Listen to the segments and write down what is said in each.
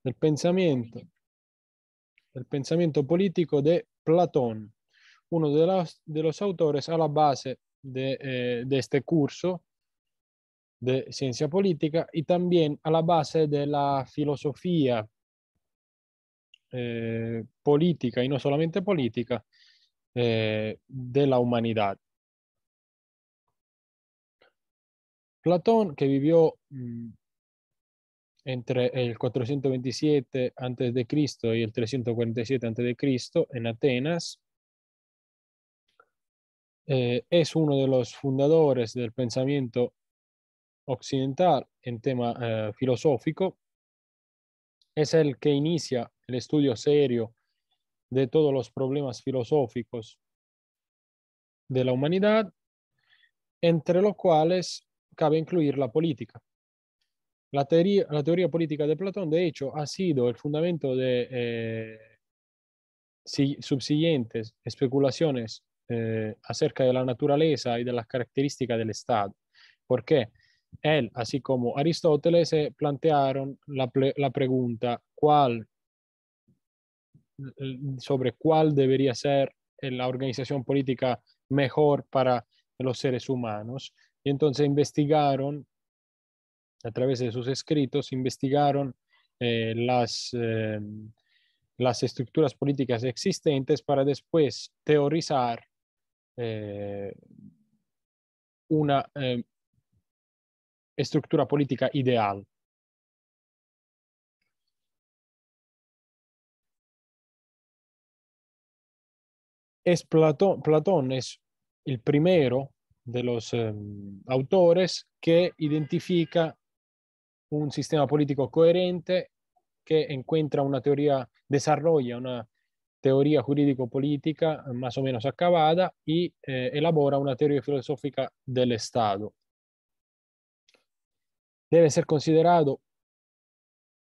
nel pensamento, nel pensamento politico di Platone, uno dei autori alla base di eh, de este curso de ciencia política y también a la base della filosofia filosofía eh, política y no solamente politica eh, de la Platón, que vivió mm, entre el 427 a.C. y el 347 a.C. en Atenas, eh, es uno de los fundadores del pensamiento occidental en tema eh, filosófico, es el que inicia el estudio serio de todos los problemas filosóficos de la humanidad, entre los cuales cabe incluir la política. La teoría, política de Platón, de hecho, ha sido el fundamento de eh, subsiguientes especulaciones eh, acerca de la naturaleza y de las características del Estado. ¿Por qué? él, así como Aristóteles, se plantearon la, pregunta eh, sobre cuál debería ser la organización política mejor para los seres humanos. Y entonces investigaron, a través de sus escritos, investigaron eh, las, eh, las estructuras políticas existentes para después teorizar eh, una estructura política ideal. Es Platón, Platón es el primero de los em, autores que identifica un sistema político coherente que encuentra una teoría, desarrolla una teoría jurídico-política más o menos acabada y eh, elabora una teoría filosófica del Estado. Debe ser considerado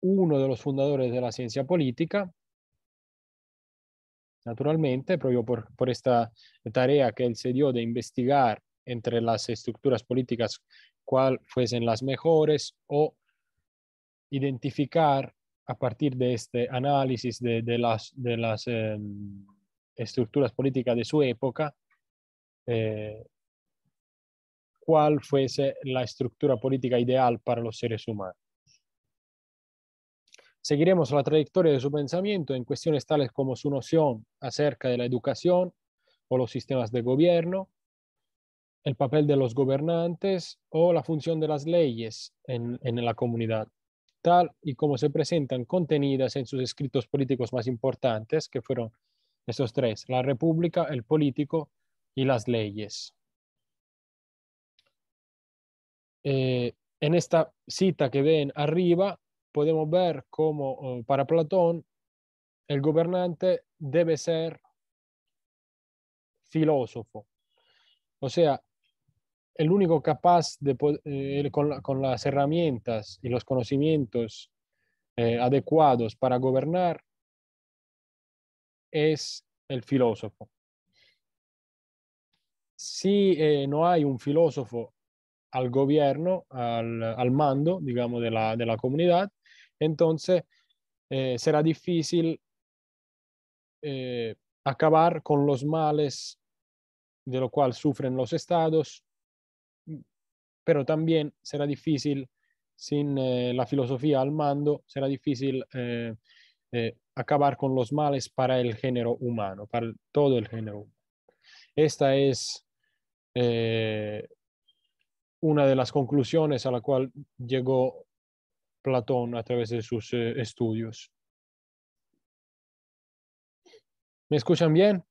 uno de los fundadores de la ciencia política, naturalmente, proprio por, por esta tarea que él se dio de investigar entre las estructuras políticas cuál fuesen las mejores o identificar a partir de este análisis de, las, de las em, estructuras políticas de su época, eh, cuál fuese la estructura política ideal para los seres humanos. Seguiremos la trayectoria de su pensamiento en cuestiones tales como su noción acerca de la educación o los sistemas de gobierno, el papel de los gobernantes o la función de las leyes en, la comunidad, tal y como se presentan contenidas en sus escritos políticos más importantes, que fueron estos tres, la república, el político y las leyes. Eh, en esta cita que ven arriba, podemos ver cómo para Platón el gobernante debe ser filósofo. O sea, el único capaz de, eh, con, las herramientas y los conocimientos eh, adecuados para gobernar es el filósofo. Si eh, no hay un filósofo al gobierno, al, mando, digamos, de la, de la comunidad, entonces será difícil acabar con los males de lo cual sufren los estados pero también será difícil, sin eh, la filosofía al mando, será difícil eh, eh, acabar con los males para el género humano, para todo el género humano. Esta es una de las conclusiones a la cual llegó Platón a través de sus estudios. ¿Me escuchan bien?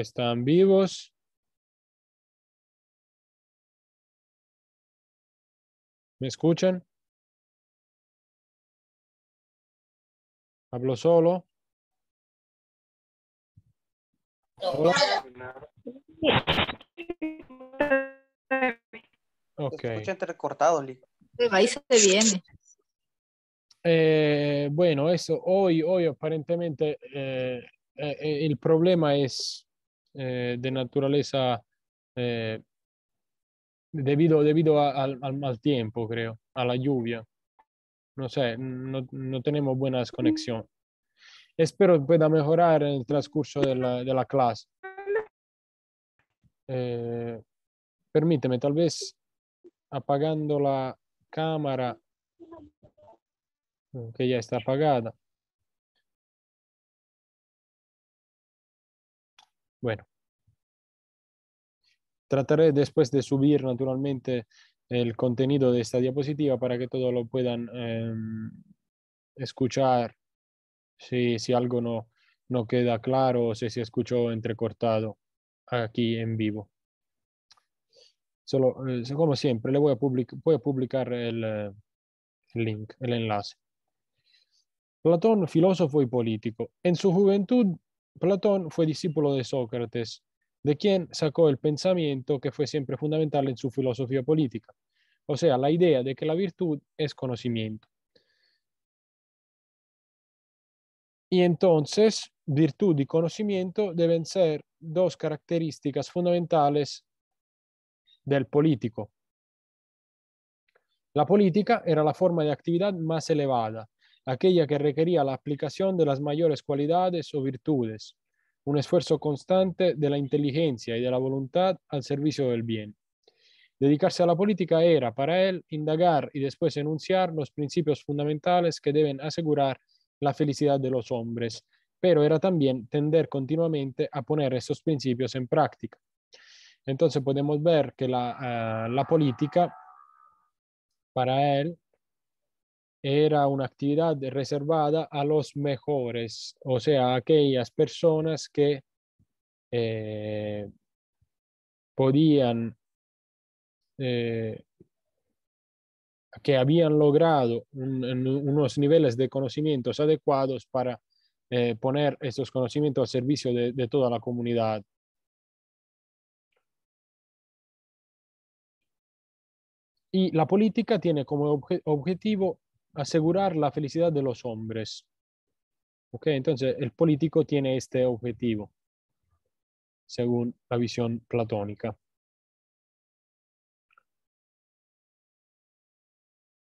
están vivos. ¿Me escuchan? ¿Hablo solo? Ok. Escucha entrecortado, Se viene. Eh, bueno, eso hoy, hoy aparentemente eh, eh, el problema es eh, de naturaleza eh, debido, debido al, mal tiempo, creo, a la lluvia. No sé, no, tenemos buenas conexiones. Espero pueda mejorar en el transcurso de la, clase. Eh, permíteme, tal vez apagando la cámara, que ya está apagada. Bueno, trataré después de subir naturalmente el contenido de esta diapositiva para que todos lo puedan em, escuchar si, algo no, queda claro o si se escuchó entrecortado aquí en vivo. Solo, eh, como siempre, le voy a, publicar eh, el, link, el enlace. Platón, filósofo y político. En su juventud Platón fue discípulo de Sócrates, de quien sacó el pensamiento que fue siempre fundamental en su filosofía política, o sea, la idea de que la virtud es conocimiento. Y entonces, virtud y conocimiento deben ser dos características fundamentales del político. La política era la forma de actividad más elevada aquella que requería la aplicación de las mayores cualidades o virtudes, un esfuerzo constante de la inteligencia y de la voluntad al servicio del bien. Dedicarse a la política era, para él, indagar y después enunciar los principios fundamentales que deben asegurar la felicidad de los hombres, pero era también tender continuamente a poner esos principios en práctica. Entonces podemos ver que la, ah, la política, para él, era una actividad reservada a los mejores, o sea, aquellas personas que eh, podían, eh, que habían logrado unos niveles de conocimientos adecuados para eh, poner estos conocimientos al servicio de, toda la comunidad. Y la política tiene como objetivo asegurar la felicidad de los hombres. ¿Ok? Entonces, el político tiene este objetivo, según la visión platónica.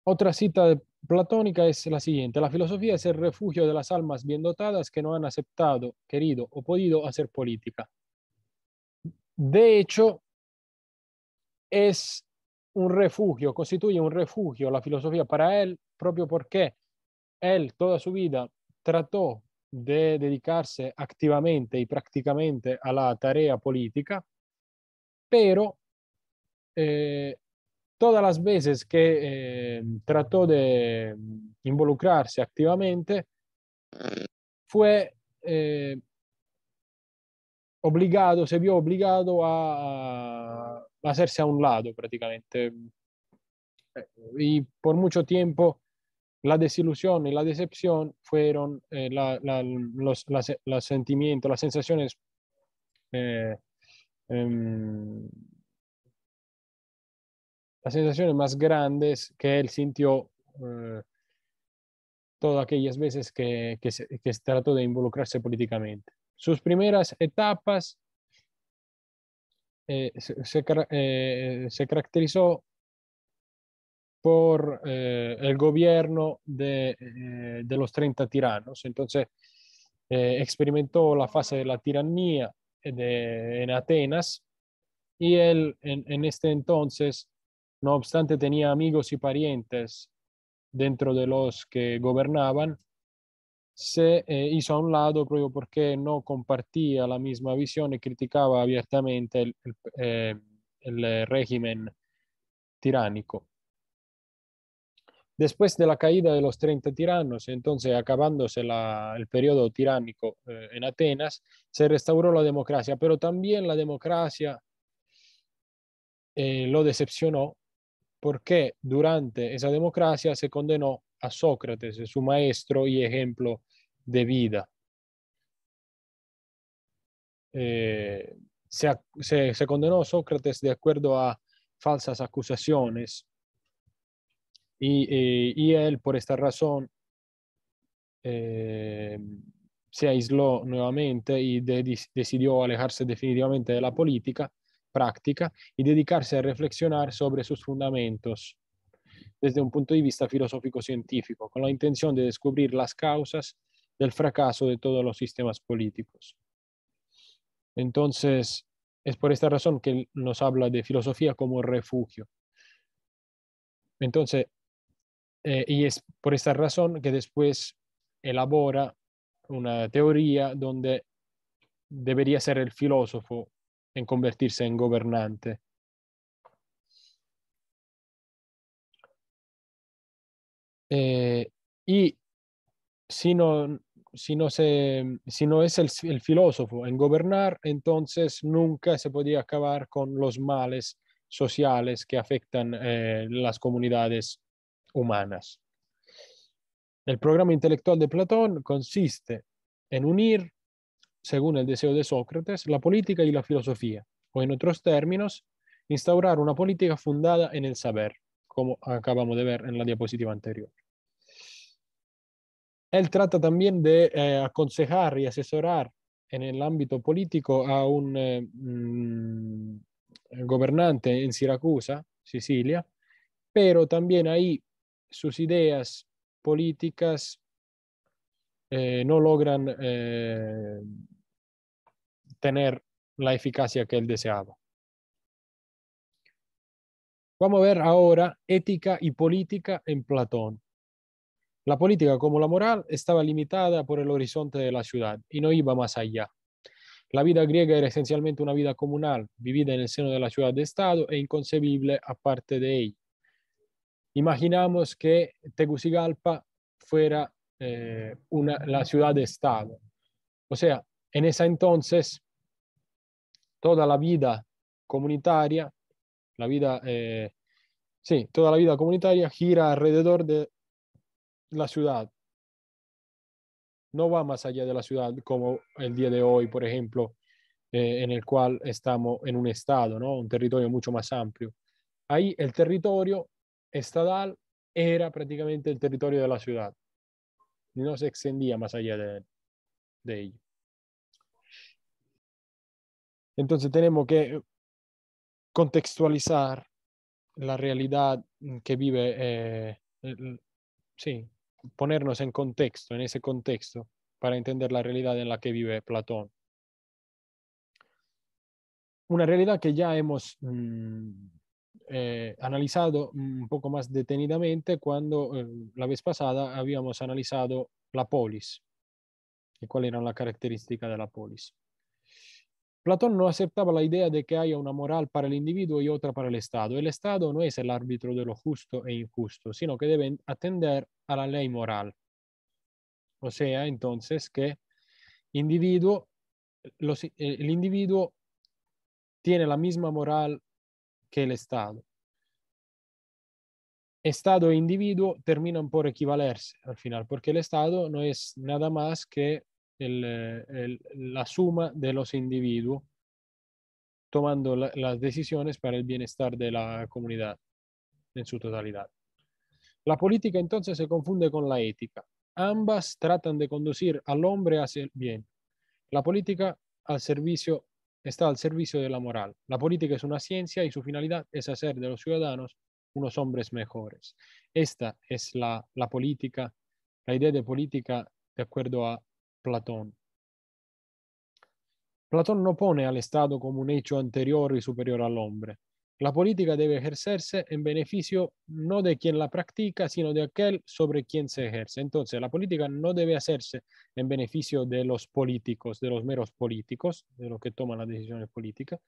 Otra cita platónica es la siguiente. La filosofía es el refugio de las almas bien dotadas que no han aceptado, querido o podido hacer política. De hecho, es un refugio, constituye un refugio la filosofía para él proprio porque él toda su vida trató de dedicarse activamente y prácticamente a la tarea política, pero eh, todas las veces que eh, trató de involucrarse activamente, fue eh, obligado, se vio obligado a, a hacerse a un lado prácticamente. Y por mucho tiempo la desilusión y la decepción fueron eh, los, sentimientos, las sensaciones eh, em, sensaciones más grandes que él sintió eh, todas aquellas veces que, que, trató de involucrarse políticamente. Sus primeras etapas se caracterizó por eh, el gobierno de, eh, los 30 tiranos. Entonces eh, experimentó la fase de la tiranía en Atenas y él en, este entonces, no obstante, tenía amigos y parientes dentro de los que gobernaban, se hizo a un lado porque no compartía la misma visión y criticaba abiertamente el régimen tiránico después de la caída de los 30 tiranos, entonces acabándose el periodo tiránico eh, en Atenas, se restauró la democracia, pero también la democracia eh, lo decepcionó porque durante esa democracia se condenó a Sócrates, eh, su maestro y ejemplo de vida. se, se condenó a Sócrates de acuerdo a falsas acusaciones eh, y, él, por esta razón, eh, se aisló nuevamente y decidió alejarse definitivamente de la política práctica y dedicarse a reflexionar sobre sus fundamentos desde un punto de vista filosófico-científico, con la intención de descubrir las causas del fracaso de todos los sistemas políticos. Entonces, es por esta razón que nos habla de filosofía como refugio. Entonces, eh, y es por esta razón que después elabora una teoría donde debería ser el filósofo en convertirse en gobernante. Eh, y si no, si no, es el, filósofo en gobernar, entonces nunca se podía acabar con los males sociales que afectan eh, las comunidades humanas. El programa intelectual de Platón consiste en unir, según el deseo de Sócrates, la política y la filosofía, o en otros términos, instaurar una política fundada en el saber, como acabamos de ver en la diapositiva anterior. Él trata también de eh, aconsejar y asesorar en el ámbito político a un eh, mm, gobernante en Siracusa, Sicilia, pero también ahí sus ideas políticas eh, no logran eh, tener la eficacia que él deseaba. Vamos a ver ahora ética y política en Platón. La política, como la moral, estaba limitada por el horizonte de la ciudad y no iba más allá. La vida griega era esencialmente una vida comunal, vivida en el seno de la ciudad de Estado e inconcebible aparte de ella. Imaginamos que Tegucigalpa fuera eh, una, la ciudad-estado. O sea, en ese entonces, toda la vida comunitaria, la vida, eh, sí, toda la vida comunitaria gira alrededor de la ciudad. No va más allá de la ciudad como el día de hoy, por ejemplo, eh, en el cual estamos en un estado, ¿no? un territorio mucho más amplio. Ahí el territorio estadal era prácticamente el territorio de la ciudad. No se extendía más allá de, ello. Entonces tenemos que contextualizar la realidad que vive, eh, sí, ponernos en contexto, en ese contexto, para entender la realidad en la que vive Platón. Una realidad que ya hemos mm, eh, analizado mm, un poco más detenidamente cuando eh, la vez pasada habíamos analizado la polis y cuál era la característica de la polis. Platón no aceptaba la idea de que haya una moral para el individuo y otra para el Estado. El Estado no es el árbitro de lo justo e injusto, sino que debe atender a la ley moral. O sea, entonces, que individuo, eh, el individuo tiene la misma moral que el Estado. Estado e individuo terminan por equivalerse al final, porque el Estado no es nada más que eh, la suma de los individuos tomando las decisiones para el bienestar de la comunidad en su totalidad. La política entonces se confunde con la ética. Ambas tratan de conducir al hombre hacia el bien. La política al servicio está al servicio de la moral. La política es una ciencia y su finalidad es hacer de los ciudadanos unos hombres mejores. Esta es la, política, la idea de política de acuerdo a Platón. Platón no pone al Estado como un hecho anterior y superior al hombre, la política debe ejercerse en beneficio no de quien la practica, sino de aquel sobre quien se ejerce. Entonces, la política no debe hacerse en beneficio de los políticos, de los meros políticos, de los que toman las decisiones políticas,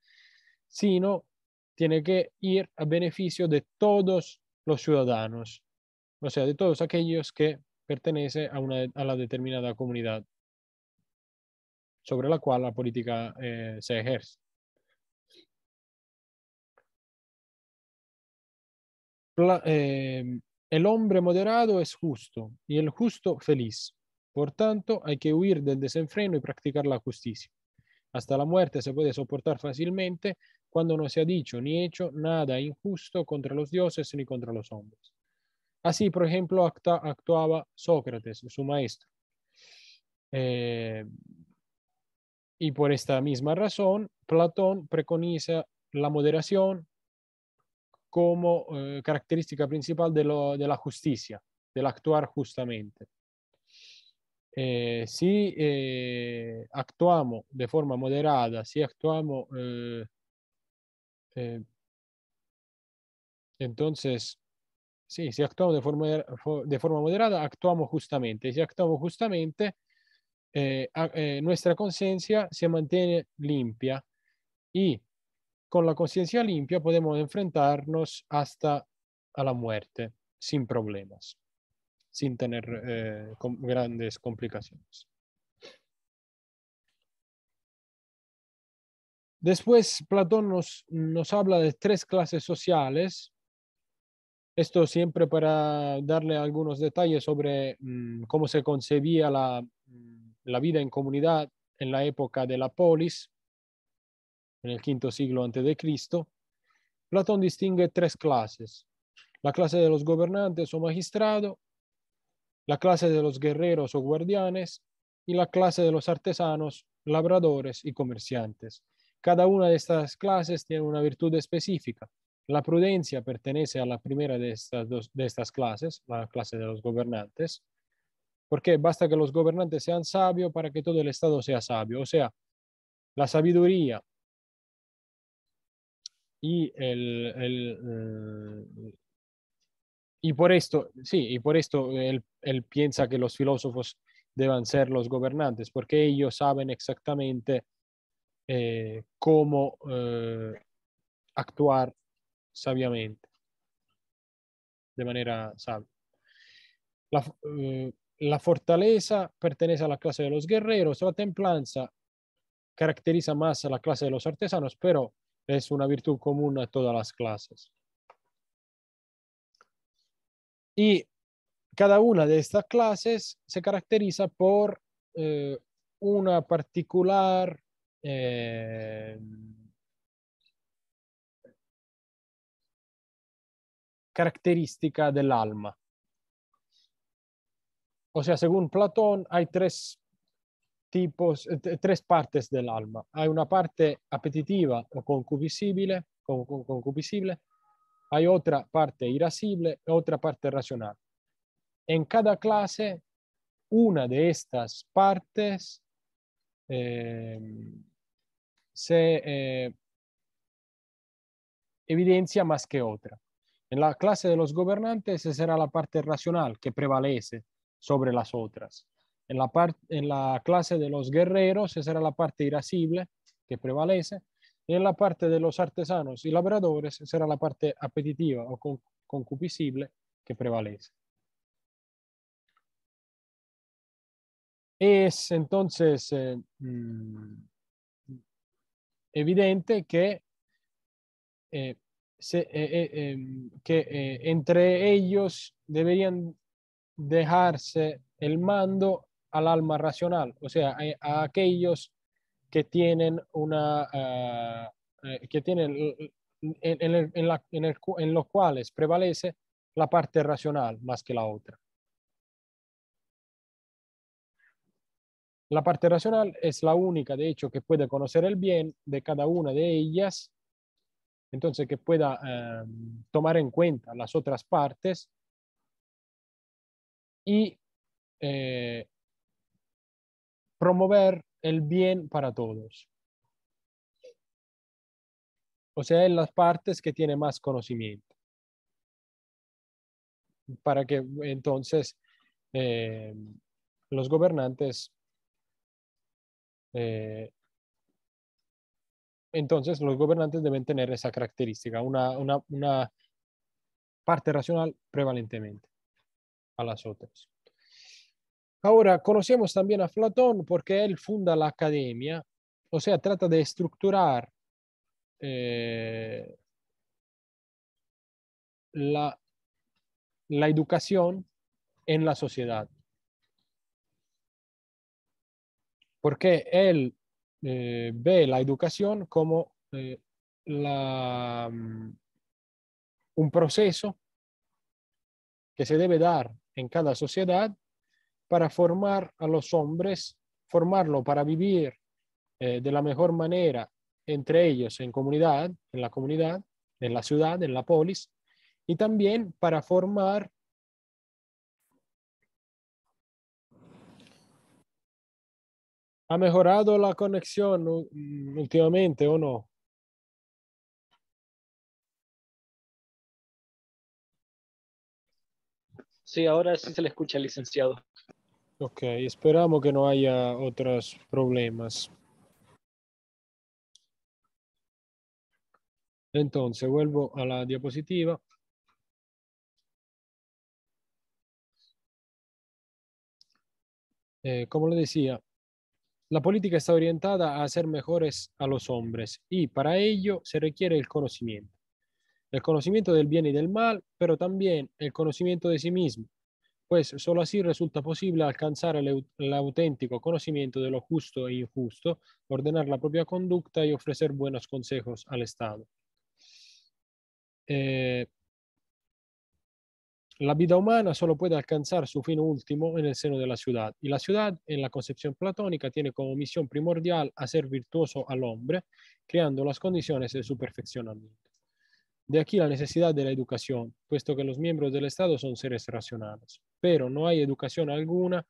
sino tiene que ir a beneficio de todos los ciudadanos, o sea, de todos aquellos que pertenecen a, una, la determinada comunidad sobre la cual la política eh, se ejerce. Eh, el hombre moderado es justo y el justo feliz. Por tanto, hay que huir del desenfreno y practicar la justicia. Hasta la muerte se puede soportar fácilmente cuando no se ha dicho ni hecho nada injusto contra los dioses ni contra los hombres. Así, por ejemplo, acta, actuaba Sócrates, su maestro. Eh, y por esta misma razón, Platón preconiza la moderación, como eh, característica principal de, la justicia, del actuar justamente. Eh, si eh, actuamos de forma moderada, si actuamos... entonces, si actuamos de forma, de forma moderada, actuamos justamente. Si actuamos justamente, nuestra conciencia se mantiene limpia y con la conciencia limpia podemos enfrentarnos hasta a la muerte sin problemas, sin tener eh, grandes complicaciones. Después, Platón nos, nos habla de tres clases sociales. Esto siempre para darle algunos detalles sobre mm, cómo se concebía mm, la vida en comunidad en la época de la polis, en el quinto siglo antes de Cristo, Platón distingue tres clases. La clase de los gobernantes o magistrados, la clase de los guerreros o guardianes y la clase de los artesanos, labradores y comerciantes. Cada una de estas clases tiene una virtud específica. La prudencia pertenece a la primera de estas, dos, de estas clases, la clase de los gobernantes, porque basta que los gobernantes sean sabios para que todo el Estado sea sabio. O sea, la sabiduría y, eh, y por esto, sí, y por esto él, piensa que los filósofos deben ser los gobernantes, porque ellos saben exactamente eh, cómo eh, actuar sabiamente, de manera sabia. La, la, fortaleza pertenece a la clase de los guerreros, la templanza caracteriza más a la clase de los artesanos, pero es una virtud común a todas las clases. Y cada una de estas clases se caracteriza por eh, una particular eh, característica del alma. O sea, según Platón, hay tres tipos, eh, tres partes del alma. Hay una parte apetitiva o concupiscible, hay otra parte irascible y e otra parte racional. En cada clase, una de estas partes ehm, se eh, evidencia más que otra. En la clase de los gobernantes será la parte racional que prevalece sobre las otras. En la, en la clase de los guerreros, esa era la parte irascible que prevalece. en la parte de los artesanos y labradores, esa era la parte apetitiva o concupiscible que prevalece. Es entonces eh, mm, evidente que eh, eh, em, que entre ellos deberían dejarse el mando al alma racional, o sea, a, aquellos que tienen una, eh, eh, que tienen, eh, en, los cuales prevalece la parte racional más que la otra. La parte racional es la única, de hecho, que puede conocer el bien de cada una de ellas, entonces que pueda em, tomar en cuenta las otras partes y promover el bien para todos. O sea, en las partes que tienen más conocimiento. Para que entonces eh, los gobernantes, eh, entonces los gobernantes deben tener esa característica, una, una parte racional prevalentemente a las otras. Ahora conocemos también a Platón porque él funda la academia, o sea, trata de estructurar eh, la, educación en la sociedad. Porque él eh, ve la educación como eh, mm, un proceso que se debe dar en cada sociedad para formar a los hombres, formarlo para vivir eh, de la mejor manera entre ellos en comunidad, en la comunidad, en la ciudad, en la polis, y también para formar ¿Ha mejorado la conexión mm, últimamente o no? Sí, ahora sí se le escucha, licenciado. Ok, esperamos que no haya otros problemas. Entonces, vuelvo a la diapositiva. Eh, como le decía, la política está orientada a hacer mejores a los hombres y para ello se requiere el conocimiento. El conocimiento del bien y del mal, pero también el conocimiento de sí mismo, pues solo así resulta posible alcanzar el, auténtico conocimiento de lo justo e injusto, ordenar la propia conducta y ofrecer buenos consejos al Estado. Eh, la vida humana solo puede alcanzar su fin último en el seno de la ciudad, y la ciudad, en la concepción platónica, tiene como misión primordial hacer virtuoso al hombre, creando las condiciones de su perfeccionamiento. De aquí la necesidad de la educación, puesto que los miembros del Estado son seres racionales pero no hay educación alguna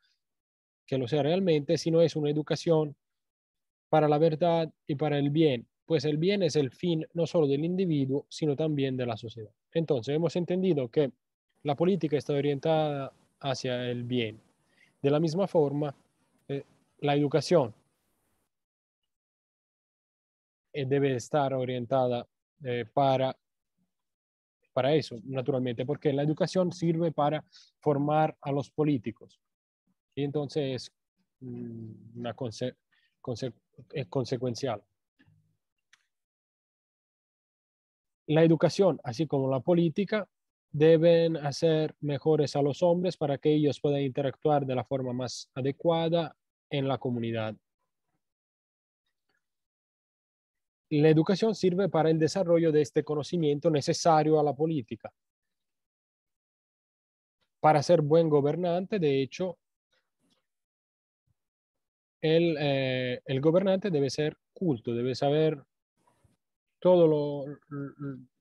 que lo sea realmente, sino es una educación para la verdad y para el bien, pues el bien es el fin no solo del individuo, sino también de la sociedad. Entonces, hemos entendido que la política está orientada hacia el bien. De la misma forma, eh, la educación eh, debe estar orientada eh, para para eso, naturalmente, porque la educación sirve para formar a los políticos. Y entonces mm, es consecuencial. La educación, así como la política, deben hacer mejores a los hombres para que ellos puedan interactuar de la forma más adecuada en la comunidad. la educación sirve para el desarrollo de este conocimiento necesario a la política. Para ser buen gobernante, de hecho, el, eh, gobernante debe ser culto, debe saber todo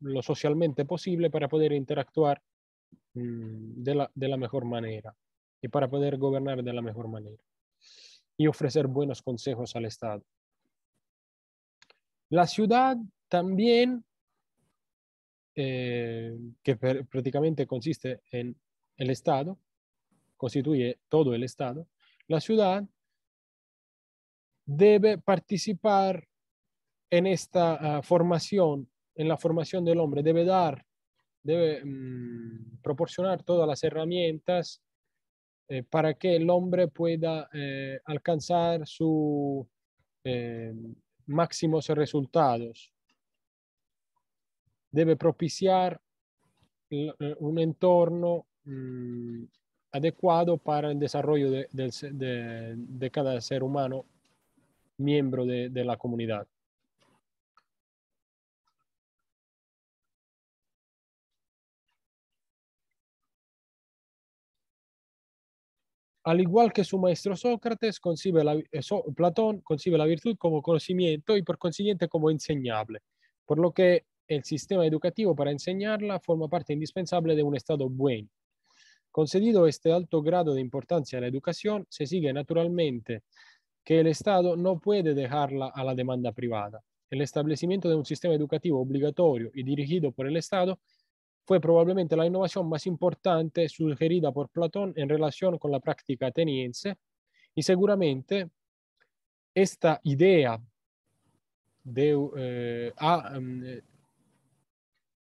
lo, socialmente posible para poder interactuar mm, de la mejor manera y para poder gobernar de la mejor manera y ofrecer buenos consejos al Estado. La ciudad también, eh, que prácticamente consiste en el Estado, constituye todo el Estado, la ciudad debe participar en esta ah, formación, en la formación del hombre, debe dar, debe mm, proporcionar todas las herramientas eh, para que el hombre pueda eh, alcanzar su máximos resultados. Debe propiciar eh, eh, un entorno mm, adecuado para el desarrollo de, cada ser humano miembro de la comunidad. Al igual que su maestro Sócrates, eh, Platón concibe la virtud como conocimiento y por consiguiente como enseñable, por lo que el sistema educativo para enseñarla forma parte indispensable de un estado bueno. Concedido este alto grado de importancia a la educación, se sigue naturalmente que el Estado no puede dejarla a la demanda privada. El establecimiento de un sistema educativo obligatorio y dirigido por el Estado fue probablemente la innovación más importante sugerida por Platón en relación con la práctica ateniense y seguramente esta idea eh, mm, eh,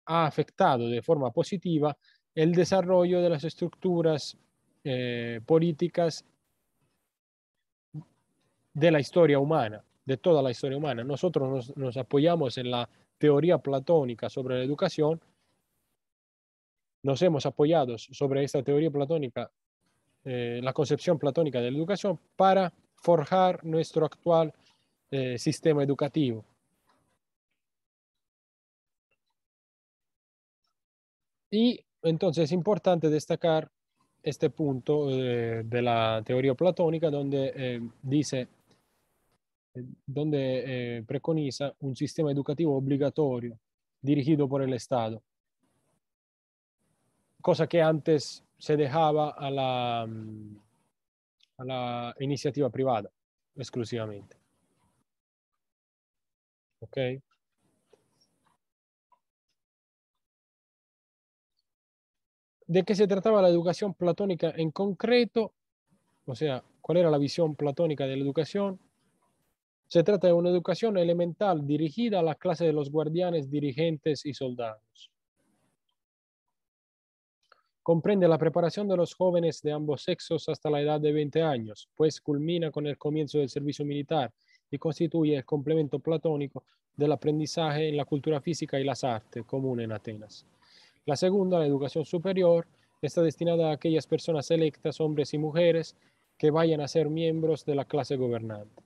ha, afectado de forma positiva el desarrollo de las estructuras eh, políticas de la historia humana, de toda la historia humana. Nosotros nos apoyamos en la teoría platónica sobre la educación nos hemos apoyado sobre esta teoría platónica, eh, la concepción platónica de la educación, para forjar nuestro actual eh, sistema educativo. Y entonces es importante destacar este punto eh, de la teoría platónica donde dice, donde preconiza un sistema educativo obligatorio dirigido por el Estado cosa que antes se dejaba a la, mm, a la iniciativa privada exclusivamente. ¿Ok? ¿De qué se trataba la educación platónica en concreto? O sea, ¿cuál era la visión platónica de la educación? Se trata de una educación elemental dirigida a la clase de los guardianes, dirigentes y soldados. Comprende la preparación de los jóvenes de ambos sexos hasta la edad de 20 años, pues culmina con el comienzo del servicio militar y constituye el complemento platónico del aprendizaje en la cultura física y las artes común en Atenas. La segunda, la educación superior, está destinada a aquellas personas selectas, hombres y mujeres, que vayan a ser miembros de la clase gobernante.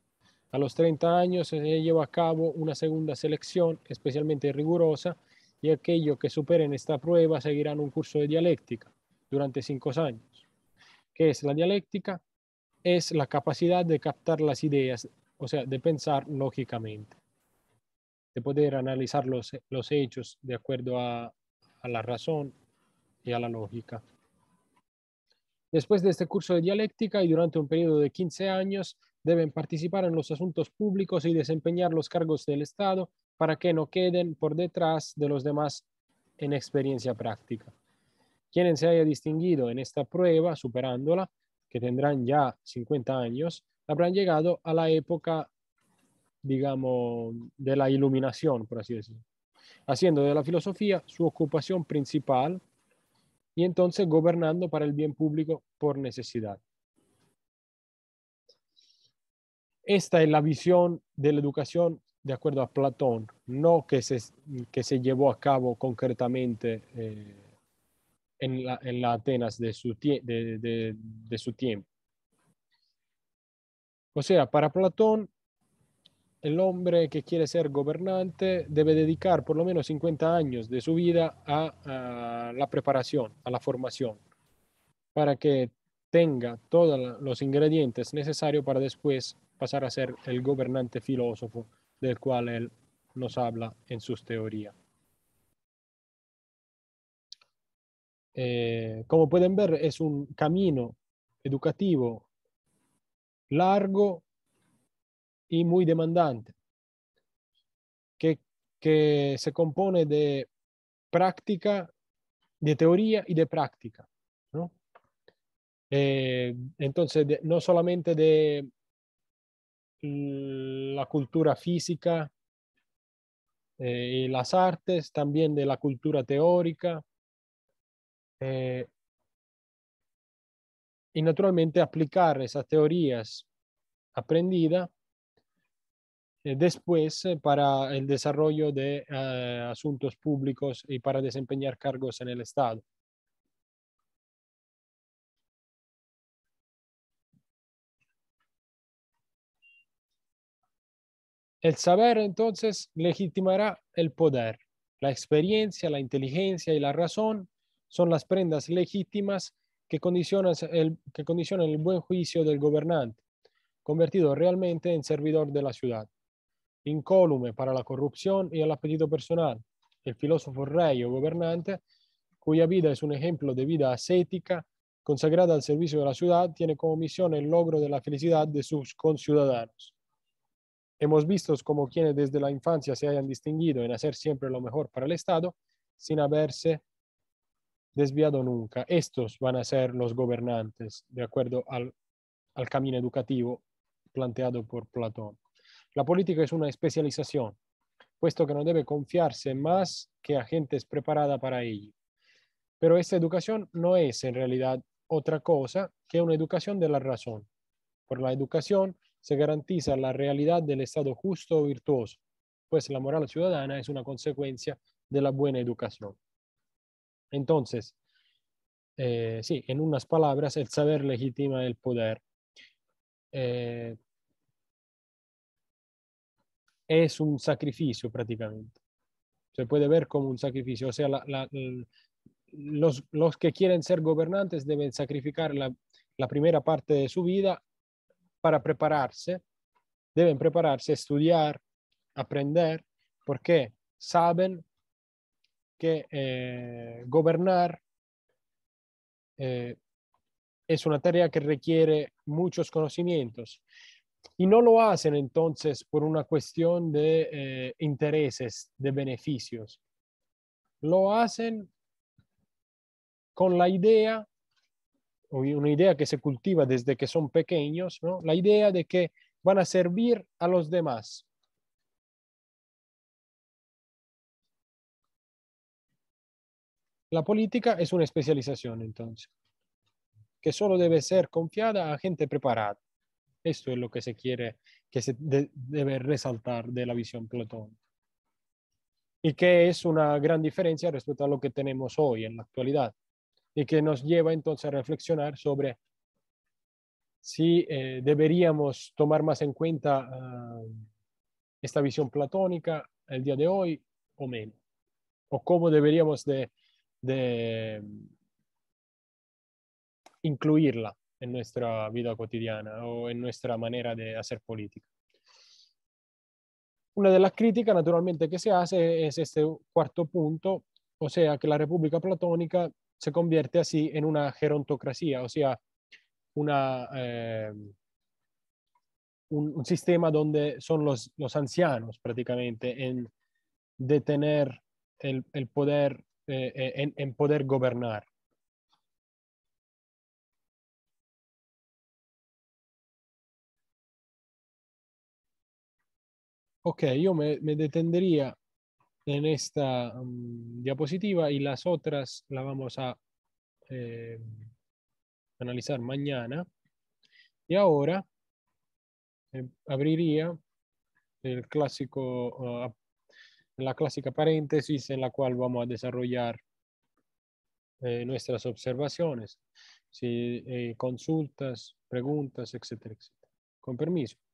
A los 30 años se lleva a cabo una segunda selección especialmente rigurosa y aquellos que superen esta prueba seguirán un curso de dialéctica durante cinco años. ¿Qué es la dialéctica? Es la capacidad de captar las ideas, o sea, de pensar lógicamente, de poder analizar los, hechos de acuerdo a, a la razón y a la lógica. Después de este curso de dialéctica y durante un periodo de 15 años, deben participar en los asuntos públicos y desempeñar los cargos del Estado para que no queden por detrás de los demás en experiencia práctica. Quienes se haya distinguido en esta prueba, superándola, que tendrán ya 50 años, habrán llegado a la época, digamos, de la iluminación, por así decirlo, haciendo de la filosofía su ocupación principal y entonces gobernando para el bien público por necesidad. Esta es la visión de la educación de acuerdo a Platón, no que se, que se llevó a cabo concretamente eh, en, la, Atenas de su, de, de, su tiempo. O sea, para Platón, el hombre que quiere ser gobernante debe dedicar por lo menos 50 años de su vida a la preparación, a la formación, para que tenga todos los ingredientes necesarios para después pasar a ser el gobernante filósofo del cual él nos habla en sus teorías. Eh, como pueden ver, es un camino educativo largo y muy demandante, que, se compone de práctica, de teoría y de práctica. Eh, entonces, no solamente de la cultura física eh, y las artes, también de la cultura teórica. Eh, y naturalmente aplicar esas teorías aprendidas eh, después para el desarrollo de asuntos públicos y para desempeñar cargos en el Estado. El saber entonces legitimará el poder. La experiencia, la inteligencia y la razón son las prendas legítimas que condicionan el, buen juicio del gobernante, convertido realmente en servidor de la ciudad. Incólume para la corrupción y el apetito personal, el filósofo rey o gobernante, cuya vida es un ejemplo de vida ascética, consagrada al servicio de la ciudad, tiene como misión el logro de la felicidad de sus conciudadanos. Hemos visto cómo quienes desde la infancia se hayan distinguido en hacer siempre lo mejor para el Estado sin haberse desviado nunca. Estos van a ser los gobernantes, de acuerdo al, camino educativo planteado por Platón. La política es una especialización, puesto que no debe confiarse más que a gente preparada para ello. Pero esta educación no es en realidad otra cosa que una educación de la razón. Por la educación se garantiza la realidad del Estado justo o virtuoso, pues la moral ciudadana es una consecuencia de la buena educación. Entonces, eh, sí, en unas palabras, el saber legitima el poder. Eh, es un sacrificio prácticamente. Se puede ver como un sacrificio. O sea, los, que quieren ser gobernantes deben sacrificar la, la primera parte de su vida para prepararse, deben prepararse, estudiar, aprender, porque saben que eh, gobernar eh, es una tarea que requiere muchos conocimientos. Y no lo hacen entonces por una cuestión de eh, intereses, de beneficios. Lo hacen con la idea una idea que se cultiva desde que son pequeños, ¿no? la idea de que van a servir a los demás. La política es una especialización, entonces, que solo debe ser confiada a gente preparada. Esto es lo que se quiere, que se debe resaltar de la visión platónica. Y que es una gran diferencia respecto a lo que tenemos hoy en la actualidad y que nos lleva entonces a reflexionar sobre si eh, deberíamos tomar más en cuenta ah, esta visión platónica el día de hoy o menos, o cómo deberíamos de, de incluirla en nuestra vida cotidiana o en nuestra manera de hacer política. Una de las críticas, naturalmente, que se hace es este cuarto punto, o sea, que la República Platónica se convierte así en una gerontocracia, o sea, eh, un, sistema donde son los, ancianos prácticamente en detener el, poder, eh, eh, en, poder gobernar. Ok, yo me, me detendría en esta mm, diapositiva y las otras las vamos a eh, analizar mañana. Y ahora eh, abriría el clásico, ah, la clásica paréntesis en la cual vamos a desarrollar eh, nuestras observaciones, consultas, preguntas, etc. etcétera. Con permiso.